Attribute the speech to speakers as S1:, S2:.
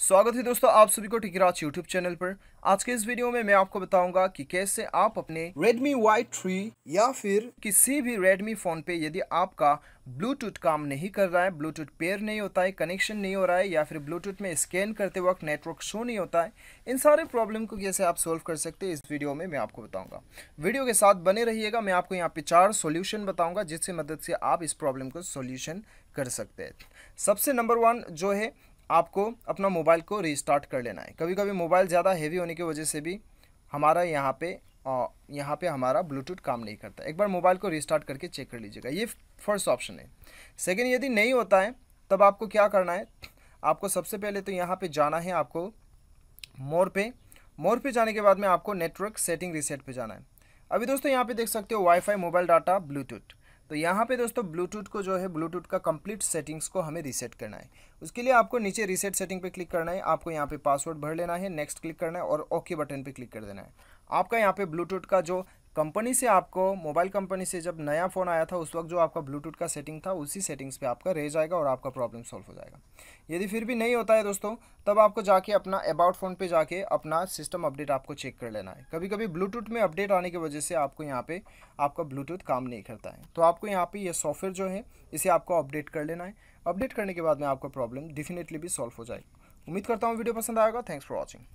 S1: स्वागत है दोस्तों आप सभी को टिकराज यूट्यूब चैनल पर आज के इस वीडियो में मैं आपको बताऊंगा कि कैसे आप अपने Redmi Y3 या फिर किसी भी Redmi फ़ोन पे यदि आपका ब्लूटूथ काम नहीं कर रहा है ब्लूटूथ पेयर नहीं होता है कनेक्शन नहीं हो रहा है या फिर ब्लूटूथ में स्कैन करते वक्त नेटवर्क शो नहीं होता है इन सारे प्रॉब्लम को कैसे आप सोल्व कर सकते हैं इस वीडियो में मैं आपको बताऊँगा वीडियो के साथ बने रहिएगा मैं आपको यहाँ पे चार सोल्यूशन बताऊँगा जिसकी मदद से आप इस प्रॉब्लम को सोल्यूशन कर सकते हैं सबसे नंबर वन जो है आपको अपना मोबाइल को रिस्टार्ट कर लेना है कभी कभी मोबाइल ज़्यादा हैवी होने की वजह से भी हमारा यहाँ पे यहाँ पे हमारा ब्लूटूथ काम नहीं करता एक बार मोबाइल को रिस्टार्ट करके चेक कर लीजिएगा ये फर्स्ट ऑप्शन है सेकेंड यदि नहीं होता है तब आपको क्या करना है आपको सबसे पहले तो यहाँ पर जाना है आपको मोर पे मोर पे जाने के बाद में आपको नेटवर्क सेटिंग रीसेट पर जाना है अभी दोस्तों यहाँ पे देख सकते हो वाईफाई मोबाइल डाटा ब्लूटूथ तो यहाँ पे दोस्तों ब्लूटूथ को जो है ब्लूटूथ का कंप्लीट सेटिंग्स को हमें रीसेट करना है उसके लिए आपको नीचे रीसेट सेटिंग पे क्लिक करना है आपको यहाँ पे पासवर्ड भर लेना है नेक्स्ट क्लिक करना है और ओके बटन पे क्लिक कर देना है आपका यहाँ पे ब्लूटूथ का जो कंपनी से आपको मोबाइल कंपनी से जब नया फ़ोन आया था उस वक्त जो आपका ब्लूटूथ का सेटिंग था उसी सेटिंग्स पे आपका रह जाएगा और आपका प्रॉब्लम सॉल्व हो जाएगा यदि फिर भी नहीं होता है दोस्तों तब आपको जाके अपना अबाउट फ़ोन पे जाके अपना सिस्टम अपडेट आपको चेक कर लेना है कभी कभी ब्लूटूथ में अपडेट आने की वजह से आपको यहाँ पर आपका ब्लूटूथ काम नहीं करता है तो आपको यहाँ पर यह सॉफ्टवेयर जो है इसे आपको अपडेट कर लेना है अपडेट करने के बाद में आपका प्रॉब्लम डेफिनेटली भी सॉल्व हो जाएगी उम्मीद करता हूँ वीडियो पसंद आएगा थैंक्स फॉर वॉचिंग